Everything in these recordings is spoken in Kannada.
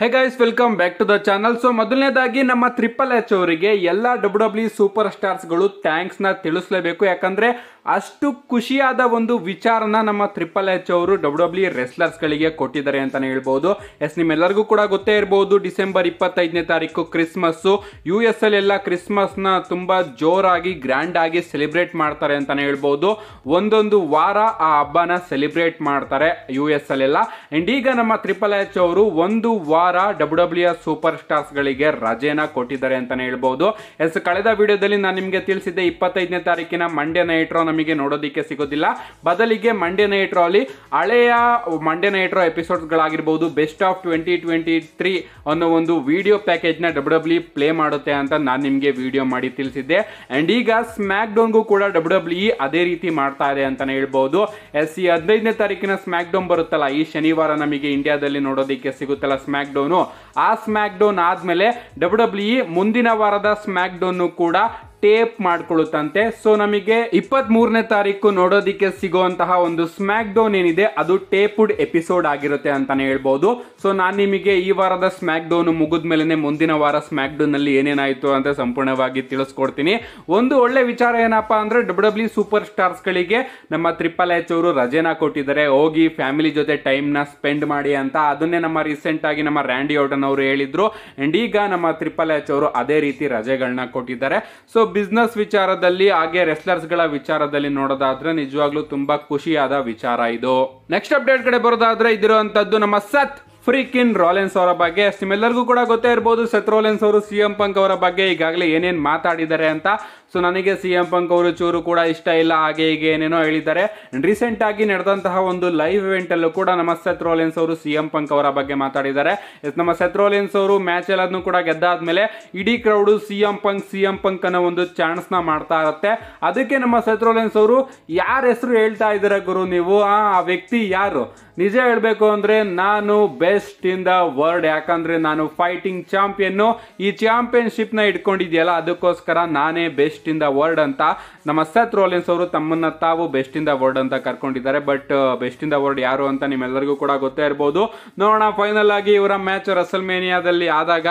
hey guys welcome back to the channel so ಮೊದಲನೇದಾಗಿ ನಮ್ಮ ಟ್ರಿಪಲ್ ಎಚ್ ಅವರಿಗೆ ಎಲ್ಲ ಡಬ್ಲ್ಯೂ ಡಬ್ಲ್ಯೂ ಸೂಪರ್ e ಸ್ಟಾರ್ಸ್ಗಳು ಥ್ಯಾಂಕ್ಸ್ನ ತಿಳಿಸಲೇಬೇಕು ಯಾಕಂದರೆ ಅಷ್ಟು ಖುಷಿಯಾದ ಒಂದು ವಿಚಾರನ ನಮ್ಮ ತ್ರಿಪಲ್ ಎಚ್ ಅವರು ಡಬ್ಲ್ಯೂ ಡಬ್ಲ್ಯೂ ರೆಸ್ಲರ್ಸ್ಗಳಿಗೆ ಕೊಟ್ಟಿದ್ದಾರೆ ಅಂತಲೇ ಹೇಳ್ಬೋದು ಎಸ್ ನಿಮ್ಮೆಲ್ಲರಿಗೂ ಕೂಡ ಗೊತ್ತೇ ಇರ್ಬೋದು ಡಿಸೆಂಬರ್ ಇಪ್ಪತ್ತೈದನೇ ತಾರೀಕು ಕ್ರಿಸ್ಮಸ್ಸು ಯು ಎಸ್ ಅಲ್ಲೆಲ್ಲ ಕ್ರಿಸ್ಮಸ್ನ ತುಂಬ ಜೋರಾಗಿ ಗ್ರ್ಯಾಂಡ್ ಆಗಿ ಸೆಲೆಬ್ರೇಟ್ ಮಾಡ್ತಾರೆ ಅಂತಲೇ ಹೇಳ್ಬೋದು ಒಂದೊಂದು ವಾರ ಆ ಹಬ್ಬನ ಸೆಲೆಬ್ರೇಟ್ ಮಾಡ್ತಾರೆ ಯು ಎಸ್ ಅಲ್ಲೆಲ್ಲ ಆ್ಯಂಡ್ ಈಗ ನಮ್ಮ ತ್ರಿಪಲ್ ಎಚ್ ಅವರು ಒಂದು ವಾರ ವಾರ ಡಬ್ಲ್ಯೂ ಡಬ್ಲ್ಯೂ ಎಸ್ ಸೂಪರ್ ಸ್ಟಾರ್ಸ್ಗಳಿಗೆ ರಜೆನ ಕೊಟ್ಟಿದ್ದಾರೆ ಅಂತಾನೆ ಹೇಳ್ಬೋದು ಎಸ್ ಕಳೆದ ವಿಡಿಯೋದಲ್ಲಿ ನಾನು ನಿಮಗೆ ತಿಳಿಸಿದ್ದೆ ಇಪ್ಪತ್ತೈದನೇ ತಾರೀಕಿನ ಮಂಡ್ಯ ರೋ ನಮಗೆ ನೋಡೋದಕ್ಕೆ ಸಿಗೋದಿಲ್ಲ ಬದಲಿಗೆ ಮಂಡ್ಯ ರೋ ಅಲ್ಲಿ ಹಳೆಯ ಮಂಡ್ಯ ನೈಟ್ರೋ ಎಪಿಸೋಡ್ಸ್ಗಳಾಗಿರ್ಬೋದು best of twenty twenty three ಅನ್ನೋ ಒಂದು ವಿಡಿಯೋ ಪ್ಯಾಕೇಜ್ನ ಡಬ್ಲ್ಯೂ ಡಬ್ಲ್ಯೂ ಪ್ಲೇ ಮಾಡುತ್ತೆ ಅಂತ ನಾನು ನಿಮಗೆ ವಿಡಿಯೋ ಮಾಡಿ ತಿಳಿಸಿದ್ದೆ ಅಂಡ್ ಈಗ ಸ್ಮ್ಯಾಕ್ ಡೌನ್ಗೂ ಕೂಡ ಡಬ್ಲ್ಯೂ ಡಬ್ಲ್ಯೂ e ಅದೇ ರೀತಿ ಮಾಡ್ತಾ ಇದೆ ಅಂತಾನೆ ಹೇಳ್ಬೋದು ಎಸ್ ಈ ಹದಿನೈದನೇ ತಾರೀಕಿನ ಸ್ಮ್ಯಾಕ್ ಡೋನ್ ಬರುತ್ತಲ್ಲ ಈ ಶನಿವಾರ ನಮಗೆ ಇಂಡಿಯಾದಲ್ಲಿ ನೋಡೋದಕ್ಕೆ ಸಿಗುತ್ತಲ್ಲ ಸ್ಮ್ಯಾಕ್ ಡೌನು ಆ ಸ್ಮ್ಯಾಕ್ ಡೌನ್ ಆದಮೇಲೆ ಡಬ್ಲ್ಯೂ ಡಬ್ಲ್ಯೂ e ಮುಂದಿನ ವಾರದ ಸ್ಮ್ಯಾಕ್ ಕೂಡ ಟೇಪ್ ಮಾಡ್ಕೊಳ್ಳುತ್ತಂತೆ ಸೊ ನಮಗೆ ಇಪ್ಪತ್ತ್ ಮೂರನೇ ತಾರೀಕು ನೋಡೋದಿಕ್ಕೆ ಸಿಗುವಂತಹ ಒಂದು ಸ್ಮ್ಯಾಕ್ ಡೋನ್ ಏನಿದೆ ಅದು ಟೇಪುಡ್ ಎಪಿಸೋಡ್ ಆಗಿರುತ್ತೆ ಅಂತಾನೆ ಹೇಳ್ಬೋದು ಸೊ ನಾನು ನಿಮಗೆ ಈ ವಾರದ ಸ್ಮ್ಯಾಕ್ ಡೌನ್ ಮುಗಿದ ಮೇಲೆ ಮುಂದಿನ ವಾರ ಸ್ಮ್ಯಾಕ್ ಡೌನ್ ನಲ್ಲಿ ಏನೇನಾಯಿತು ಅಂತ ಸಂಪೂರ್ಣವಾಗಿ ತಿಳಿಸ್ಕೊಡ್ತೀನಿ ಒಂದು ಒಳ್ಳೆ ವಿಚಾರ ಏನಪ್ಪಾ ಅಂದ್ರೆ W W e superstars ಗಳಿಗೆ ನಮ್ಮ ತ್ರಿಪಲ್ ಎಚ್ ಅವರು ರಜೆನ ಕೊಟ್ಟಿದ್ದಾರೆ ಹೋಗಿ ಫ್ಯಾಮಿಲಿ ಜೊತೆ ಟೈಮ್ ನ ಸ್ಪೆಂಡ್ ಮಾಡಿ ಅಂತ ಅದನ್ನೇ ನಮ್ಮ ರೀಸೆಂಟ್ ಆಗಿ ನಮ್ಮ ರ್ಯಾಂಡಿ ಔಟನ್ ಅವರು ಹೇಳಿದ್ರು ಅಂಡ್ ಈಗ ನಮ್ಮ ತ್ರಿಪಲ್ ಎಚ್ ಅವರು ಅದೇ ರೀತಿ ರಜೆಗಳನ್ನ ಕೊಟ್ಟಿದ್ದಾರೆ ಸೊ ಬಿಸ್ನೆಸ್ ವಿಚಾರದಲ್ಲಿ ಹಾಗೆ ರೆಸ್ಲರ್ಸ್ ಗಳ ವಿಚಾರದಲ್ಲಿ ನೋಡೋದಾದ್ರೆ ನಿಜವಾಗ್ಲೂ ತುಂಬಾ ಖುಷಿಯಾದ ವಿಚಾರ ಇದು ನೆಕ್ಸ್ಟ್ ಅಪ್ಡೇಟ್ ಕಡೆ ಬರೋದಾದ್ರೆ ಇದಿರುವಂತದ್ದು ನಮ್ಮ ಸತ್ ಫ್ರೀಕಿನ್ ರಾಲೆನ್ಸ್ ಅವರ ಬಗ್ಗೆ ನಿಮ್ಮೆಲ್ಲರಿಗೂ ಕೂಡ ಗೊತ್ತೇ ಇರ್ಬೋದು ಸೆತ್ ಅವರು ಸಿ ಎಂ ಪಂಕ್ ಅವರ ಬಗ್ಗೆ ಈಗಾಗಲೇ ಏನೇನು ಮಾತಾಡಿದ್ದಾರೆ ಅಂತ ಸೊ ನನಗೆ ಸಿ ಎಂ ಪಂಕ್ ಅವರು ಚೂರು ಕೂಡ ಇಷ್ಟ ಇಲ್ಲ ಹಾಗೆ ಹೀಗೆ ಏನೇನೋ ಹೇಳಿದ್ದಾರೆ ರೀಸೆಂಟ್ ಆಗಿ ನಡೆದಂತಹ ಒಂದು ಲೈವ್ ಇವೆಂಟಲ್ಲೂ ಅಲ್ಲೂ ಕೂಡ ನಮ್ಮ ಸೆತ್ ಅವರು ಸಿ ಎಂ ಪಂಕ್ ಅವರ ಬಗ್ಗೆ ಮಾತಾಡಿದ್ದಾರೆ ನಮ್ಮ ಸೆತ್ ಅವರು ಮ್ಯಾಚ್ ಎಲ್ಲದನ್ನು ಕೂಡ ಗೆದ್ದಾದ್ಮೇಲೆ ಇಡೀ crowd C M Punk C M Punk ಅನ್ನೋ ಒಂದು ಚಾನ್ಸ್ ನ ಮಾಡ್ತಾ ಇರುತ್ತೆ ಅದಕ್ಕೆ ನಮ್ಮ ಸೆತ್ ಅವರು ಯಾರ ಹೆಸರು ಹೇಳ್ತಾ ಇದ್ದಾರೆ ಗುರು ನೀವು ಆ ವ್ಯಕ್ತಿ ಯಾರು ನಿಜ ಹೇಳಬೇಕು ಅಂದ್ರೆ ನಾನು best best in the world ಯಾಕಂದ್ರೆ ನಾನು ಫೈಟಿಂಗ್ ಚಾಂಪಿಯನ್ ಈ ಚಾಂಪಿಯನ್ಶಿಪ್ ನ ಇಟ್ಕೊಂಡಿದೆಯಲ್ಲ ಅದಕ್ಕೋಸ್ಕರ ನಾನೇ ಬೆಸ್ಟ್ ಇನ್ ದ ವರ್ಲ್ಡ್ ಅಂತ ನಮ್ಮ ಸತ್ ರೋಲಿನ್ಸ್ ಅವರು ತಮ್ಮನ್ನ ತಾವು ಬೆಸ್ಟ್ ಇನ್ ದ ವರ್ಲ್ಡ್ ಅಂತ ಕರ್ಕೊಂಡಿದ್ದಾರೆ but best in the world ಯಾರು ಅಂತ ನಿಮ್ಮೆಲ್ಲರಿಗೂ ಕೂಡ ಗೊತ್ತೇ ಇರ್ಬೋದು ನೋಡೋಣ ಫೈನಲ್ ಆಗಿ ಇವರ ಮ್ಯಾಚ್ ರಸಲ್ಮೇನಿಯಾದಲ್ಲಿ ಆದಾಗ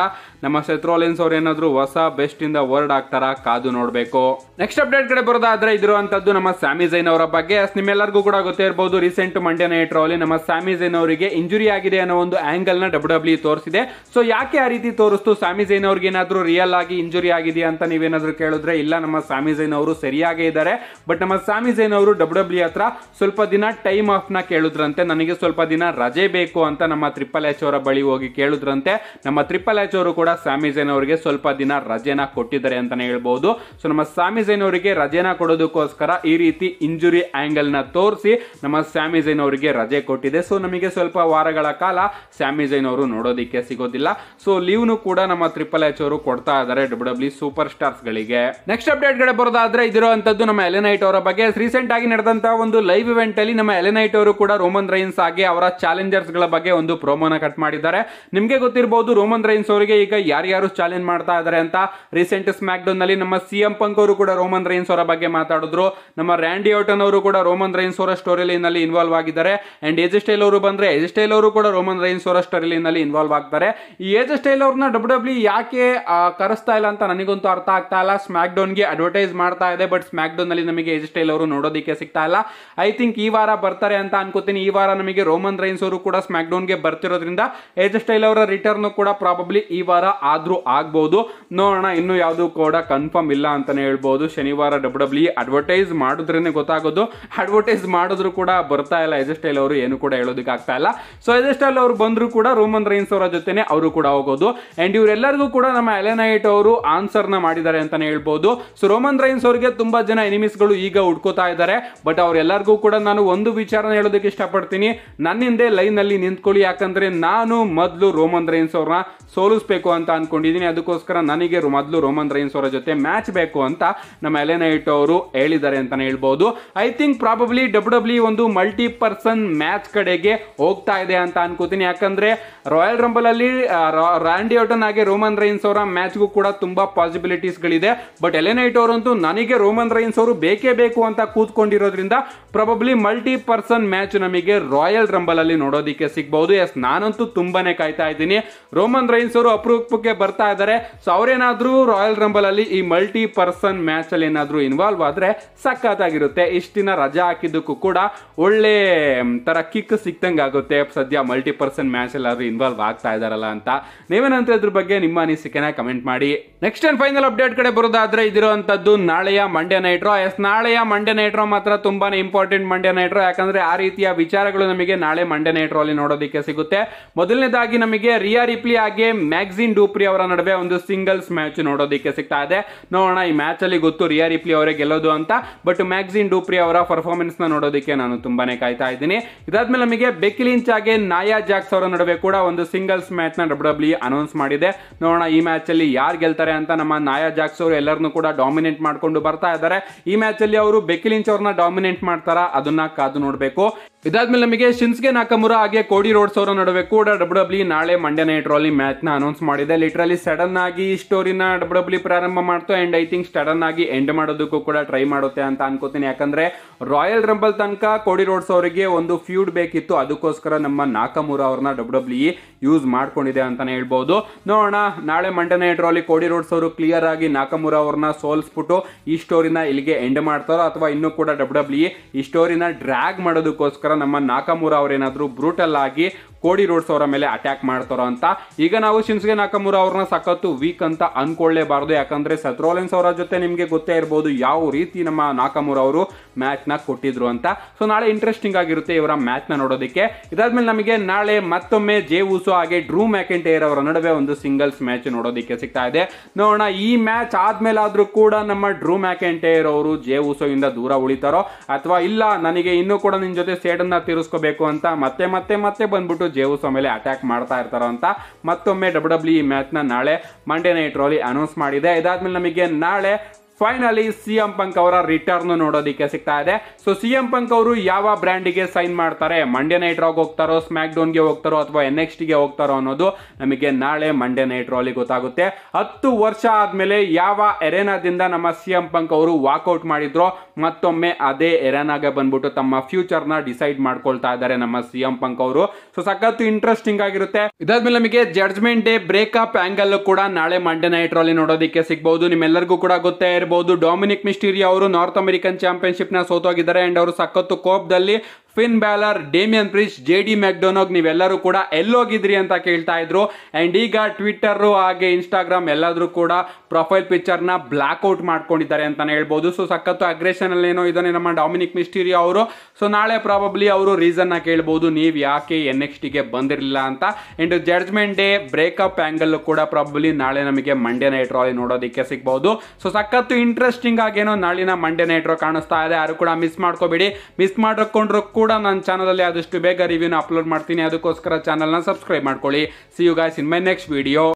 ನಮ್ಮ ಸೆತ್ ರೋಲಿನ್ಸ್ ಅವರು ಏನಾದ್ರು ಹೊಸ ಬೆಸ್ಟ್ ಇನ್ ದ ವರ್ಲ್ಡ್ ಆಗ್ತಾರ ಕಾದು ನೋಡಬೇಕು ನೆಕ್ಸ್ಟ್ ಅಪ್ಡೇಟ್ ಕಡೆ ಬರೋದಾದ್ರೆ ಇದಿರುವಂತದ್ದು ನಮ್ಮ ಸ್ಯಾಮಿ ಜೈನ್ ಅವರ ಬಗ್ಗೆ ನಿಮ್ಮೆಲ್ಲರಿಗೂ ಕೂಡ ಗೊತ್ತೇ ಇರಬಹುದು ರೀಸೆಂಟ್ ಮಂಡ್ಯ ನೈಟ್ ಅಲ್ಲಿ ನಮ್ಮ ಸ್ಯಾಮಿ ಜೈನ್ ಅವರಿಗೆ ಇಂಜುರಿ ಆಗಿದೆ ಅನ್ನೋ ಒಂದು ಒಂದು ನ ಡಬ್ಲ್ಯೂ ಡಬ್ಲ್ಯೂ e ತೋರಿಸಿದೆ ಸೊ ಯಾಕೆ ಆ ರೀತಿ ತೋರಿಸ್ತು ಸ್ವಾಮಿ ಜೈನ್ ಅವ್ರಿಗೆ ಏನಾದರೂ ರಿಯಲ್ ಆಗಿ ಇಂಜುರಿ ಆಗಿದೆಯಾ ಅಂತ ನೀವೇನಾದ್ರೂ ಕೇಳಿದ್ರೆ ಇಲ್ಲ ನಮ್ಮ ಸ್ವಾಮಿ ಜೈನ್ ಅವರು ಸರಿಯಾಗೇ ಇದ್ದಾರೆ ಬಟ್ ನಮ್ಮ ಸ್ವಾಮಿ ಜೈನ್ ಅವರು ಡಬ್ಲ್ಯೂ ಡಬ್ಲ್ಯೂ e ಹತ್ರ ಸ್ವಲ್ಪ ದಿನ ಟೈಮ್ ಆಫ್ ಆಫ್ನ ಕೇಳಿದ್ರಂತೆ ನನಗೆ ಸ್ವಲ್ಪ ದಿನ ರಜೆ ಬೇಕು ಅಂತ ನಮ್ಮ ತ್ರಿಪಲ್ ಎಚ್ ಅವರ ಬಳಿ ಹೋಗಿ ಕೇಳಿದ್ರಂತೆ ನಮ್ಮ ತ್ರಿಪಲ್ ಎಚ್ ಅವರು ಕೂಡ ಜೈನ್ ಅವರಿಗೆ ಸ್ವಲ್ಪ ದಿನ ರಜೆನ ಕೊಟ್ಟಿದ್ದಾರೆ ಅಂತಾನೆ ಹೇಳ್ಬಹುದು ಸೊ ನಮ್ಮ ಸ್ವಾಮಿ ಜೈನ್ ಅವರಿಗೆ ರಜೆನ ಕೊಡೋದಕ್ಕೋಸ್ಕರ ಈ ರೀತಿ ಇಂಜುರಿ ಆಂಗಲ್ನ ತೋರಿಸಿ ನಮ್ಮ ಸ್ವಾಮಿ ಜೈನ್ ಅವರಿಗೆ ರಜೆ ಕೊಟ್ಟಿದೆ ಸೊ ನಮಗೆ ಸ್ವಲ್ಪ ವಾರಗಳ ಕಾಲ ಸ್ಯಾಮಿಜೈನ್ ಅವರು ನೋಡೋದಕ್ಕೆ ಸಿಗೋದಿಲ್ಲ ಸೊ ಲೀವ್ನು ಕೂಡ ನಮ್ಮ ಟ್ರಿಪಲ್ ಎಚ್ ಅವರು ಕೊಡ್ತಾ ಇದ್ದಾರೆ ಡಬ್ಲ್ಯೂ ಡಬ್ಲ್ಯೂ ಸೂಪರ್ ಗಳಿಗೆ ನೆಕ್ಸ್ಟ್ ಅಪ್ಡೇಟ್ ಗಳ ಬರೋದಾದ್ರೆ ಇದಿರುವಂತದ್ದು ನಮ್ಮ ಎಲೆನೈಟ್ ಅವರ ಬಗ್ಗೆ ರೀಸೆಂಟ್ ಆಗಿ ನಡೆದಂತಹ ಒಂದು ಲೈವ್ ಇವೆಂಟ್ ಅಲ್ಲಿ ನಮ್ಮ ಎಲೆನೈಟ್ ಅವರು ಕೂಡ ರೋಮನ್ ರೈನ್ಸ್ ಆಗಿ ಅವರ ಚಾಲೆಂಜರ್ಸ್ ಗಳ ಬಗ್ಗೆ ಒಂದು ಪ್ರೋಮೋನ ಕಟ್ ಮಾಡಿದ್ದಾರೆ ನಿಮ್ಗೆ ಗೊತ್ತಿರಬಹುದು ರೋಮನ್ ರೈನ್ಸ್ ಅವರಿಗೆ ಈಗ ಯಾರ್ಯಾರು ಚಾಲೆಂಜ್ ಮಾಡ್ತಾ ಇದ್ದಾರೆ ಅಂತ ರೀಸೆಂಟ್ ಸ್ಮ್ಯಾಕ್ ಡೌನ್ ನಲ್ಲಿ ನಮ್ಮ ಸಿ ಎಂ ಪಂಕ್ ಅವರು ಕೂಡ ರೋಮನ್ ರೈನ್ಸ್ ಅವರ ಬಗ್ಗೆ ಮಾತಾಡಿದ್ರು ನಮ್ಮ ರ್ಯಾಂಡಿ ಆಟನ್ ಅವರು ಕೂಡ ರೋಮನ್ ರೈನ್ಸ್ ಅವರ ಸ್ಟೋರಿ ಲೈನ್ ಇನ್ವಾಲ್ವ್ ಆಗಿದ್ದಾರೆ ಅಂಡ್ ಎಜಿಸ್ಟೈಲ್ ಅವರು ಬಂದ್ರೆ ಎಜಿಸ್ಟೈಲ್ ಅವರು ಕೂಡ ರೋಮನ್ ರೈನ್ ಸೋರ ಇನ್ವಾಲ್ವ್ ಆಗ್ತಾರೆ ಈ ಏಜ್ ಸ್ಟೈಲ್ ಅವ್ರನ್ನ ಡಬ್ಲ್ಯೂ ಡಬ್ಲ್ಯೂ e ಯಾಕೆ ಕರೆಸ್ತಾ ಇಲ್ಲ ಅಂತ ನನಗಂತೂ ಅರ್ಥ ಆಗ್ತಾ ಇಲ್ಲ ಸ್ಮ್ಯಾಕ್ ಗೆ ಅಡ್ವರ್ಟೈಸ್ ಮಾಡ್ತಾ ಇದೆ ಬಟ್ ಸ್ಮ್ಯಾಕ್ ಅಲ್ಲಿ ನಮಗೆ ಏಜ್ ಸ್ಟೈಲ್ ಅವರು ನೋಡೋದಕ್ಕೆ ಸಿಗ್ತಾ ಇಲ್ಲ ಐ ಥಿಂಕ್ ಈ ವಾರ ಬರ್ತಾರೆ ಅಂತ ಅನ್ಕೋತೀನಿ ಈ ವಾರ ನಮಗೆ ರೋಮನ್ ರೈನ್ಸ್ ಅವರು ಕೂಡ ಸ್ಮ್ಯಾಕ್ ಗೆ ಬರ್ತಿರೋದ್ರಿಂದ ಏಜ್ ಸ್ಟೈಲ್ ಅವರ ರಿಟರ್ನ್ ಕೂಡ ಪ್ರಾಬಬ್ಲಿ ಈ ವಾರ ಆದ್ರೂ ಆಗ್ಬೋದು ನೋಡೋಣ ಇನ್ನು ಯಾವುದು ಕೂಡ ಕನ್ಫರ್ಮ್ ಇಲ್ಲ ಅಂತಾನೆ ಹೇಳ್ಬೋದು ಶನಿವಾರ ಡಬ್ಲ್ಯೂ ಡಬ್ಲ್ಯೂ ಅಡ್ವರ್ಟೈಸ್ ಮಾಡಿದ್ರೇ ಗೊತ್ತಾಗೋದು ಅಡ್ವರ್ಟೈಸ್ ಮಾಡಿದ್ರು ಕೂಡ ಬರ್ತಾ ಇಲ್ಲ ಏಜ್ ಸ್ಟೈಲ್ ಅವರು ಏನು ಕೂಡ ಹೇಳೋದಕ್ಕೆ ಆಗ್ತಾ ಇಲ್ಲ ಸೊ ಏಜ್ ಸ್ಟೈಲ್ ಅವರು ಬಂದ್ರು ಕೂಡ ರೋಮನ್ ರೈನ್ಸ್ ಅವರ ಜೊತೆನೆ ಅವರು ಕೂಡ ಹೋಗೋದು ಅಂಡ್ ಇವರೆಲ್ಲರಿಗೂ ಕೂಡ ನಮ್ಮ ಎಲೆನೈಟ್ ಅವರು ನ ಮಾಡಿದ್ದಾರೆ ಅಂತಾನೆ ಹೇಳ್ಬೋದು ಸೊ ರೋಮನ್ ರೈನ್ಸ್ ಅವರಿಗೆ ತುಂಬಾ ಜನ ಗಳು ಈಗ ಹುಡ್ಕೋತಾ ಇದ್ದಾರೆ ಬಟ್ ಅವರೆಲ್ಲರಿಗೂ ಕೂಡ ನಾನು ಒಂದು ವಿಚಾರನ ಹೇಳೋದಕ್ಕೆ ಇಷ್ಟಪಡ್ತೀನಿ ನನ್ನ ಹಿಂದೆ ನಿಂತ್ಕೊಳ್ಳಿ ಯಾಕಂದ್ರೆ ನಾನು ಮೊದಲು ರೋಮನ್ ರೈನ್ಸ್ ಅವ್ರನ್ನ ಸೋಲಿಸ್ಬೇಕು ಅಂತ ಅನ್ಕೊಂಡಿದೀನಿ ಅದಕ್ಕೋಸ್ಕರ ನನಗೆ ಮೊದಲು ರೋಮನ್ ರೈನ್ಸ್ ಅವರ ಜೊತೆ ಮ್ಯಾಚ್ ಬೇಕು ಅಂತ ನಮ್ಮ ಎಲೆನೈಟ್ ಅವರು ಹೇಳಿದ್ದಾರೆ ಅಂತಾನೆ ಹೇಳ್ಬೋದು I think probably W W ಒಂದು ಮಲ್ಟಿ ಪರ್ಸನ್ ಮ್ಯಾಚ್ ಕಡೆಗೆ ಹೋಗ್ತಾ ಇದೆ ಅಂತ ಅನ್ಕೋತೀನಿ ಯಾಕಂದ್ರೆ ರಾಯಲ್ ರಂಬಲ್ ಅಲ್ಲಿ ರ್ಯಾಂಡಿ ಔಟನ್ ಹಾಗೆ ರೋಮನ್ ರೈನ್ಸ್ ಅವರ ಮ್ಯಾಚ್ಗೂ ಕೂಡ ತುಂಬಾ ಪಾಸಿಬಿಲಿಟೀಸ್ ಗಳಿದೆ ಬಟ್ ಎಲೆನೈಟ್ ಅವರಂತೂ ನನಗೆ ರೋಮನ್ ರೈನ್ಸ್ ಅವರು ಬೇಕೇ ಬೇಕು ಅಂತ ಕೂತ್ಕೊಂಡಿರೋದ್ರಿಂದ ಪ್ರೊಬಬ್ಲಿ ಮಲ್ಟಿ ಪರ್ಸನ್ ಮ್ಯಾಚ್ ನಮಗೆ ರಾಯಲ್ ರಂಬಲ್ ಅಲ್ಲಿ ನೋಡೋದಿಕ್ಕೆ ಸಿಗ್ಬಹುದು ಎಸ್ ನಾನಂತೂ ತುಂಬಾನೇ ಕಾಯ್ತಾ ಇದ್ದೀನಿ ರೋಮನ್ ರೈನ್ಸ್ ಅವರು ಅಪರೂಪಕ್ಕೆ ಬರ್ತಾ ಇದ್ದಾರೆ ಸೊ ಅವರೇನಾದರೂ ರಾಯಲ್ ರಂಬಲ್ ಅಲ್ಲಿ ಈ ಮಲ್ಟಿ ಪರ್ಸನ್ ಮ್ಯಾಚ್ ಅಲ್ಲಿ ಏನಾದ್ರೂ ಇನ್ವಾಲ್ವ್ ಆದ್ರೆ ಸಖತ್ ಆಗಿರುತ್ತೆ ಇಷ್ಟಿನ ರಜಾ ಹಾಕಿದ್ದಕ್ಕೂ ಕೂಡ ಒಳ್ಳೆ ತರ ಕಿಕ್ ಸಿಕ್ತಂಗೆ ಆಗುತ್ತೆ ಸದ್ಯ multi person person match involve ಆಗ್ತಾ ಇದಾರಲ್ಲ ಅಂತ ನೀವೇನಂತ ಇದ್ರ ಬಗ್ಗೆ ನಿಮ್ಮ ಅನಿಸಿಕೆ ಕಮೆಂಟ್ ಮಾಡಿ ನೆಕ್ಸ್ಟ್ ಅಂಡ್ ಫೈನಲ್ ಅಪ್ಡೇಟ್ ಕಡೆ ಬರೋದಾದ್ರೆ ಇದಿರುವಂತದ್ದು ನಾಳೆಯ ಮಂಡ್ಯ ನೈಟ್ರೋ ಎಸ್ ನಾಳೆಯ ಮಂಡ್ಯ ನೈಟ್ರೋ ಮಾತ್ರ ತುಂಬಾನೇ ಇಂಪಾರ್ಟೆಂಟ್ ಮಂಡ್ಯ ನೈಟ್ರೋ ಯಾಕಂದ್ರೆ ಆ ರೀತಿಯ ವಿಚಾರಗಳು ನಮಗೆ ನಾಳೆ ಮಂಡ್ಯ ನೈಟ್ರೋ ಅಲ್ಲಿ ನೋಡೋದಕ್ಕೆ ಸಿಗುತ್ತೆ ಮೊದಲನೇದಾಗಿ ನಮಗೆ ರಿಯಾ ರಿಪ್ಲಿ ಆಗಿ ಮ್ಯಾಗ್ಝಿನ್ ಡೂಪ್ರಿ ಅವರ ನಡುವೆ ಒಂದು ಸಿಂಗಲ್ಸ್ ಮ್ಯಾಚ್ ನೋಡೋದಕ್ಕೆ ಸಿಗ್ತಾ ಇದೆ ನೋಡೋಣ ಈ ಮ್ಯಾಚ್ ಅಲ್ಲಿ ಗೊತ್ತು ರಿಯಾ ರಿಪ್ಲಿ ಅವರೇ ಗೆಲ್ಲೋದು ಅಂತ ಬಟ್ ಮ್ಯಾಗ್ಝಿನ್ ಡೂಪ್ರಿ ಅವರ ಪರ್ಫಾರ್ಮೆನ್ಸ್ ನ ನೋಡೋದಕ್ಕೆ ನಾನು ತುಂಬಾನೇ ಕಾಯ್ತಾ ಇದ್ದೀನಿ ಇದಾದ್ಮೇಲೆ ನಮಗೆ ಬೆಕಿಲಿಂಚ್ ಆಗಿ ನಾಯಾ ಜಾಕ್ ಅವರ ನಡುವೆ ಕೂಡ ಒಂದು ಸಿಂಗಲ್ಸ್ ಮ್ಯಾಚ್ ನ ಡಬ್ಲ್ಯೂ ಅನೌನ್ಸ್ e ಮಾಡಿದೆ ನೋಡೋಣ ಈ ಮ್ಯಾಚ್ ಅಲ್ಲಿ ಯಾರು ಗೆಲ್ತಾರೆ ಅಂತ ನಮ್ಮ ನಾಯಾ ಜಾಕ್ಸ್ ಅವರು ಎಲ್ಲರನ್ನೂ ಕೂಡ ಡಾಮಿನೇಟ್ ಮಾಡ್ಕೊಂಡು ಬರ್ತಾ ಇದ್ದಾರೆ ಈ ಮ್ಯಾಚ್ ಅಲ್ಲಿ ಅವರು ಬೆಕಿಲಿಂಚ್ ಅವ್ರನ್ನ ಡಾಮಿನೇಟ್ ಮಾಡ್ತಾರಾ ಅದನ್ನ ಕಾದು ನೋಡಬೇಕು ಇದಾದ್ಮೇಲೆ ನಮಗೆ ಶಿನ್ಸ್ಗೆ ನಾಕಮುರ ಹಾಗೆ ಕೋಡಿ ರೋಡ್ಸ್ ಅವರ ನಡುವೆ ಕೂಡ ಡಬ್ಲ್ಯೂ ಡಬ್ಲಿ e ನಾಳೆ ಮಂಡ್ಯ ನೈಟ್ ರೋಲಿ ಮ್ಯಾಚ್ ನ ಅನೌನ್ಸ್ ಮಾಡಿದೆ ಲಿಟ್ರಲಿ ಸಡನ್ ಆಗಿ ಈ ಸ್ಟೋರಿನ ಡಬ್ಲ್ಯೂ ಡಬ್ಲಿ ಪ್ರಾರಂಭ ಮಾಡ್ತು ಅಂಡ್ ಐ ಥಿಂಕ್ ಸಡನ್ ಆಗಿ ಎಂಡ್ ಮಾಡೋದಕ್ಕೂ ಕೂಡ ಟ್ರೈ ಮಾಡುತ್ತೆ ಅಂತ ಅನ್ಕೋತೀನಿ ಯಾಕಂದ್ರೆ ರಾಯಲ್ ರಂಬಲ್ ತನಕ ಕೋಡಿ ರೋಡ್ಸ್ ಅವರಿಗೆ ಒಂದು ಫ್ಯೂಡ್ ಬೇಕಿತ್ತು ಅದಕ್ಕೋಸ್ಕರ ನಮ್ಮ ನಾಕಮುರ ಅವ್ರನ್ನ ಡಬ್ಲ್ಯೂ ಡಬ್ಲಿ ಯೂಸ್ ಮಾಡ್ಕೊಂಡಿದೆ ಅಂತಾನೆ ಹೇಳ್ಬಹುದು ನೋಡೋಣ ನಾಳೆ ಮಂಡ್ಯ ನೈಟ್ ರೋಲಿ ಕೋಡಿ ರೋಡ್ಸ್ ಅವರು ಕ್ಲಿಯರ್ ಆಗಿ ನಾಕಮುರ ಅವ್ರನ್ನ ಸೋಲಿಸ್ಬಿಟ್ಟು ಈ ಸ್ಟೋರಿನ ಇಲ್ಲಿಗೆ ಎಂಡ್ ಮಾಡ್ತಾರೋ ಅಥವಾ ಇನ್ನೂ ಕೂಡ ಡಬ್ಲ್ಯೂ ಡಬ್ಲಿ e ಈ ಸ್ಟೋರಿನ ಡ್ರ್ಯಾಗ್ ಮಾಡೋದಕ್ಕೋಸ್ಕರ ನಮ್ಮ ನಾಕಮೂರ ಅವರೇನಾದರೂ ಬ್ರೂಟಲ್ ಆಗಿ ಕೋಡಿ ರೋಡ್ಸ್ ಅವರ ಮೇಲೆ ಅಟ್ಯಾಕ್ ಮಾಡ್ತಾರೋ ಅಂತ ಈಗ ನಾವು ಶಿನ್ಸ್ಗೆ ನಾಕಮೂರ ಅವ್ರನ್ನ ಸಖತ್ತು ವೀಕ್ ಅಂತ ಅನ್ಕೊಳ್ಳೇಬಾರ್ದು ಯಾಕಂದ್ರೆ ಸತ್ರೋಲೆನ್ಸ್ ಅವರ ಜೊತೆ ನಿಮಗೆ ಗೊತ್ತೇ ಇರ್ಬೋದು ಯಾವ ರೀತಿ ನಮ್ಮ ನಾಕಮೂರ ಅವರು ನ ಕೊಟ್ಟಿದ್ರು ಅಂತ ಸೊ ನಾಳೆ ಇಂಟ್ರೆಸ್ಟಿಂಗ್ ಆಗಿರುತ್ತೆ ಇವರ ಮ್ಯಾಚ್ನ ನೋಡೋದಕ್ಕೆ ಇದಾದ್ಮೇಲೆ ನಮಗೆ ನಾಳೆ ಮತ್ತೊಮ್ಮೆ ಜೆ ಉಸು ಹಾಗೆ ಡ್ರೂ ಮ್ಯಾಕೆಂಟೇರ್ ಅವರ ನಡುವೆ ಒಂದು ಸಿಂಗಲ್ಸ್ ಮ್ಯಾಚ್ ನೋಡೋದಕ್ಕೆ ಸಿಗ್ತಾ ಇದೆ ನೋಡೋಣ ಈ ಮ್ಯಾಚ್ ಆದ್ಮೇಲಾದ್ರೂ ಕೂಡ ನಮ್ಮ ಡ್ರೂ ಮ್ಯಾಕೆಂಟೇರ್ ಅವರು ಜೆ ಉಸೋ ಇಂದ ದೂರ ಉಳಿತಾರೋ ಅಥವಾ ಇಲ್ಲ ನನಗೆ ಇನ್ನೂ ಕೂಡ ನಿನ್ನ ಜೊತೆ ಸೇಡ್ ಅದನ್ನು ತೀರಿಸ್ಕೋಬೇಕು ಅಂತ ಮತ್ತೆ ಮತ್ತೆ ಮತ್ತೆ ಬಂದ್ಬಿಟ್ಟು ಜೇವುಸ್ ಮೇಲೆ ಅಟ್ಯಾಕ್ ಮಾಡ್ತಾ ಇರ್ತಾರೋ ಅಂತ ಮತ್ತೊಮ್ಮೆ ಡಬ್ಲ್ಯೂ ಡಬ್ಲ್ಯೂ ಈ ಮ್ಯಾಚ್ನ ನಾಳೆ ಮಂಡೇ ನೈಟ್ ರೋಲಿ ಅನೌನ್ಸ್ ಮಾಡಿದೆ ಇದಾದ್ಮೇಲೆ ನಮಗೆ ನಾಳೆ ಫೈನಲಿ ಸಿಎಂ ಪಂಕ್ ಅವರ ರಿಟರ್ನ್ ನೋಡೋದಿಕ್ಕೆ ಸಿಗ್ತಾ ಇದೆ ಸೊ ಸಿಎಂ ಪಂಕ್ ಅವರು ಯಾವ ಬ್ರ್ಯಾಂಡಿಗೆ ಸೈನ್ ಮಾಡ್ತಾರೆ ಮಂಡ್ಯ ನೈಟ್ ರಾಗ್ ಹೋಗ್ತಾರೋ ಸ್ಮ್ಯಾಕ್ ಗೆ ಹೋಗ್ತಾರೋ ಅಥವಾ ಎನ್ ಎಕ್ಸ್ ಹೋಗ್ತಾರೋ ಅನ್ನೋದು ನಮಗೆ ನಾಳೆ ಮಂಡ್ಯ ನೈಟ್ ರಾಲಿ ಗೊತ್ತಾಗುತ್ತೆ ಹತ್ತು ವರ್ಷ ಆದ್ಮೇಲೆ ಯಾವ ಎರೆನಾದಿಂದ ನಮ್ಮ ಸಿಎಂ ಪಂಕ್ ಅವರು ವಾಕ್ಔಟ್ ಮಾಡಿದ್ರು ಮತ್ತೊಮ್ಮೆ ಅದೇ ಎರೇನಾಗೆ ಬಂದ್ಬಿಟ್ಟು ತಮ್ಮ ಫ್ಯೂಚರ್ ನ ಡಿಸೈಡ್ ಮಾಡ್ಕೊಳ್ತಾ ಇದ್ದಾರೆ ನಮ್ಮ ಸಿಎಂ ಪಂಕ್ ಅವರು ಸೊ ಸಖತ್ತು ಇಂಟ್ರೆಸ್ಟಿಂಗ್ ಆಗಿರುತ್ತೆ ಇದಾದ್ಮೇಲೆ ನಮಗೆ ಜಡ್ಜ್ಮೆಂಟ್ ಡೇ ಬ್ರೇಕಪ್ ಆಂಗಲ್ ಕೂಡ ನಾಳೆ ಮಂಡ್ಯ ನೈಟ್ ರಾಲಿ ನೋಡೋದಿಕ್ಕೆ ಸಿಗ್ಬಹುದು ನಿಮ್ಮೆಲ್ಲರಿಗೂ ಕೂಡ ಗೊತ್ತೇ ಇರ್ಬೋದು ಡೊಮಿನಿಕ್ ಮಿಸ್ಟೀರಿಯಾ ಅವರು ನಾರ್ತ್ ಅಮೆರಿಕನ್ ಚಾಂಪಿಯನ್ಶಿಪ್ನ ಸೋತೋಗಿದ್ದಾರೆ ಅಂಡ್ ಅವರು ಸಖತ್ತು ಕೋಪದಲ್ಲಿ Finn Balor Damian Priest J D McDonagh ನೀವೆಲ್ಲರೂ ಕೂಡ ಎಲ್ಲೋಗಿದ್ರಿ ಅಂತ ಕೇಳ್ತಾ ಇದ್ರು ಅಂಡ್ ಈಗ ಟ್ವಿಟ್ಟರು ಹಾಗೆ ಇನ್ಸ್ಟಾಗ್ರಾಮ್ ಎಲ್ಲಾದರೂ ಕೂಡ ಪ್ರೊಫೈಲ್ ಪಿಕ್ಚರ್ನ ಬ್ಲ್ಯಾಕ್ಔಟ್ ಮಾಡ್ಕೊಂಡಿದ್ದಾರೆ ಅಂತಲೇ ಹೇಳ್ಬೋದು ಸೊ ಸಖತ್ತು ಅಗ್ರೆಷನ್ ಏನೋ ಇದನ್ನೇ ನಮ್ಮ ಡಾಮಿನಿಕ್ ಮಿಸ್ಟೀರಿಯೋ ಅವರು ಸೊ ನಾಳೆ ಪ್ರಾಬಬ್ಲಿ ಅವರು ರೀಸನ್ನ ಕೇಳ್ಬೋದು ನೀವು ಯಾಕೆ ಎನ್ ಎಕ್ಸ್ಟಿಗೆ ಬಂದಿರಲಿಲ್ಲ ಅಂತ and Judgment Day breakup angle ಕೂಡ ಪ್ರಾಬಬ್ಲಿ ನಾಳೆ ನಮಗೆ ಮಂಡೇ ನೈಟ್ ರೋ ನೋಡೋದಕ್ಕೆ ಸಿಗ್ಬೋದು ಸೊ ಸಖತ್ತು ಇಂಟ್ರೆಸ್ಟಿಂಗ್ ಆಗೇನೋ ನಾಳಿನ ಮಂಡ್ಯ ನೈಟ್ ರೋ ಕಾಣಿಸ್ತಾ ಇದೆ ಯಾರು ಕೂಡ ಮಿಸ್ ಮಾಡ್ಕೋಬೇಡಿ ಮಿಸ್ ಮಾಡ್ಕೊಂಡ್ರು ಕೂಡ ಕೂಡ ನನ್ನ ಚಾನಲಲ್ಲಿ ಆದಷ್ಟು ಬೇಗ ರಿವ್ಯೂನ ಅಪ್ಲೋಡ್ ಮಾಡ್ತೀನಿ ಅದಕ್ಕೋಸ್ಕರ ಚಾನಲ್ನ ಸಬ್ಸ್ಕ್ರೈಬ್ ಮಾಡ್ಕೊಳ್ಳಿ see you guys in my next video